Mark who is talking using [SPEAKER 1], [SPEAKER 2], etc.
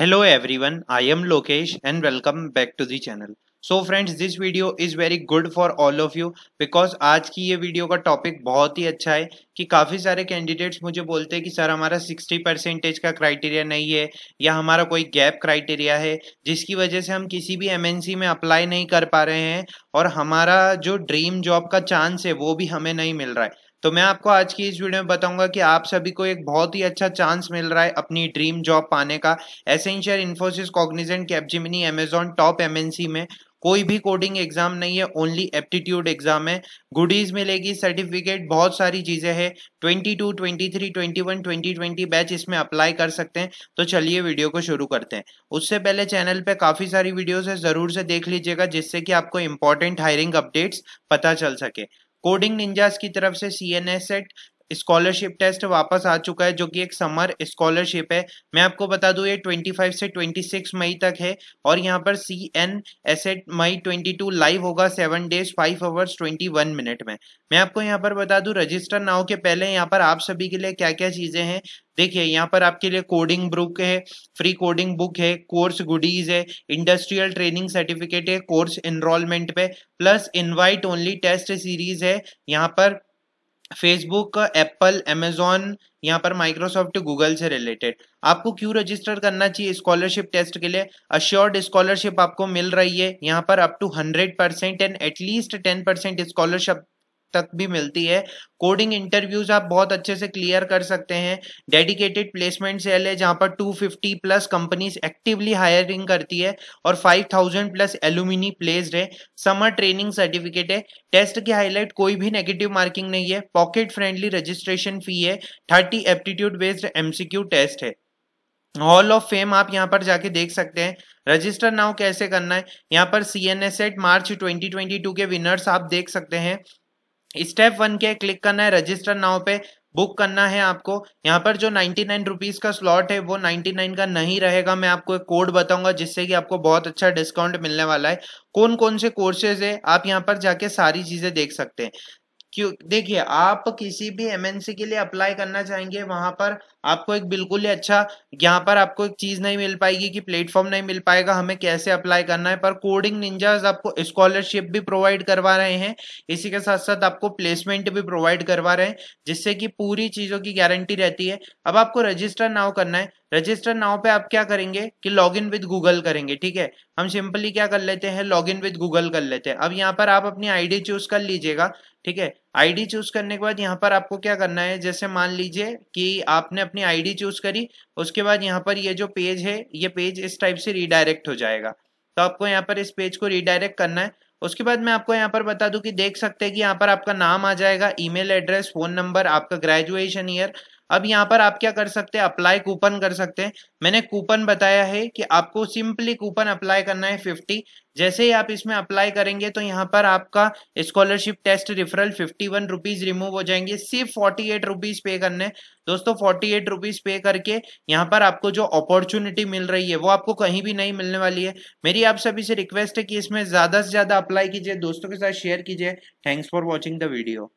[SPEAKER 1] Hello everyone, I am Lokesh and welcome back to the channel. So friends this video is very good for all of you because आज की ये video का topic बहुत ही अच्छा है कि काफ़ी सारे कैंडिडेट्स मुझे बोलते हैं कि सर हमारा 60 परसेंटेज का क्राइटेरिया नहीं है या हमारा कोई गैप क्राइटेरिया है जिसकी वजह से हम किसी भी एमएनसी में अप्लाई नहीं कर पा रहे हैं और हमारा जो ड्रीम जॉब का चांस है वो भी हमें नहीं मिल रहा है तो मैं आपको आज की इस वीडियो में बताऊंगा कि आप सभी को एक बहुत ही अच्छा चांस मिल रहा है अपनी ड्रीम जॉब पाने का essential Infosys Cognizant Capgemini Amazon top MNC में कोई भी कोडिंग एग्जाम नहीं है ओनली एप्टीट्यूड एग्जाम है गुडीज मिलेगी सर्टिफिकेट बहुत सारी चीज़ें हैं 22, 23, 21, 2020 बैच इसमें अप्लाई कर सकते हैं तो चलिए वीडियो को शुरू करते हैं उससे पहले चैनल पे काफ़ी सारी वीडियोस है ज़रूर से देख लीजिएगा जिससे कि आपको इंपॉर्टेंट हायरिंग अपडेट्स पता चल सके कोडिंग निंजास की तरफ से C N S AT scholarship test वापस आ चुका है जो कि एक समर स्कॉलरशिप है मैं आपको बता दूं ये 25 से 26 मई तक है और यहाँ पर C N S AT May twenty live होगा seven days five hours 21 minute में मैं आपको यहाँ पर बता दूं रजिस्टर नाउ के पहले यहाँ पर आप सभी के लिए क्या क्या चीज़ें हैं देखिए यहाँ पर आपके लिए कोडिंग बुक है फ्री कोडिंग बुक है कोर्स गुडीज है इंडस्ट्रियल ट्रेनिंग सर्टिफिकेट है कोर्स इनरोलमेंट पे plus invite only test series है यहाँ पर फेसबुक एप्पल एमेजोन यहाँ पर माइक्रोसॉफ्ट गूगल से रिलेटेड आपको क्यों रजिस्टर करना चाहिए स्कॉलरशिप टेस्ट के लिए अश्योर्ड स्कॉलरशिप आपको मिल रही है यहाँ पर up to hundred percent and at least ten percent scholarship तक भी मिलती है कोडिंग इंटरव्यूज आप बहुत अच्छे से क्लियर कर सकते हैं डेडिकेटेड प्लेसमेंट सेल है जहाँ पर 250 प्लस कंपनीज एक्टिवली हायरिंग करती है और 5000 प्लस एल्यूमिनी प्लेस्ड है समर ट्रेनिंग सर्टिफिकेट है टेस्ट की हाईलाइट कोई भी नेगेटिव मार्किंग नहीं है पॉकेट फ्रेंडली रजिस्ट्रेशन फी है thirty aptitude based MCQ test है हॉल ऑफ फेम आप यहाँ पर जाके देख सकते हैं रजिस्टर नाउ कैसे करना है यहाँ पर C N S AT March 2022 के विनर्स आप देख सकते हैं स्टेप वन के क्लिक करना है रजिस्टर नाव पे बुक करना है आपको यहाँ पर जो नाइन्टी नाइन रुपीज़ का स्लॉट है वो नाइन्टी नाइन का नहीं रहेगा मैं आपको एक कोड बताऊंगा जिससे कि आपको बहुत अच्छा डिस्काउंट मिलने वाला है कौन कौन से कोर्सेज है आप यहाँ पर जाके सारी चीज़ें देख सकते हैं क्यों देखिए आप किसी भी एमएनसी के लिए अप्लाई करना चाहेंगे वहां पर आपको एक बिल्कुल ही अच्छा यहाँ पर आपको एक चीज नहीं मिल पाएगी कि प्लेटफॉर्म नहीं मिल पाएगा हमें कैसे अप्लाई करना है पर कोडिंग निंजाज आपको स्कॉलरशिप भी प्रोवाइड करवा रहे हैं इसी के साथ साथ आपको प्लेसमेंट भी प्रोवाइड करवा रहे हैं जिससे कि पूरी चीजों की गारंटी रहती है अब आपको रजिस्टर नाउ करना है रजिस्टर नाउ पे आप क्या करेंगे कि लॉग इन विद गूगल करेंगे ठीक है हम सिंपली क्या कर लेते हैं लॉग इन विद गूगल कर लेते हैं अब यहाँ पर आप अपनी आईडी चूज कर लीजिएगा ठीक है आईडी चूज करने के बाद यहाँ पर आपको क्या करना है जैसे मान लीजिए कि आपने अपनी आईडी चूज करी उसके बाद यहाँ पर ये जो पेज है ये पेज इस टाइप से रिडायरेक्ट हो जाएगा तो आपको यहाँ पर इस पेज को रिडायरेक्ट करना है उसके बाद मैं आपको यहाँ पर बता दू कि देख सकते हैं कि यहाँ पर आपका नाम आ जाएगा ईमेल एड्रेस फोन नंबर आपका ग्रेजुएशन ईयर अब यहाँ पर आप क्या कर सकते हैं अप्लाई कूपन कर सकते हैं मैंने कूपन बताया है कि आपको सिंपली कूपन अप्लाई करना है फिफ्टी जैसे ही आप इसमें अप्लाई करेंगे तो यहाँ पर आपका scholarship test referral fifty one rupees remove हो जाएंगे सिर्फ फोर्टी एट रुपीज पे करने दोस्तों फोर्टी एट रुपीज पे करके यहाँ पर आपको जो अपॉर्चुनिटी मिल रही है वो आपको कहीं भी नहीं मिलने वाली है मेरी आप सभी से रिक्वेस्ट है कि इसमें ज्यादा से ज्यादा अप्लाई कीजिए दोस्तों के साथ शेयर कीजिए thanks for watching the video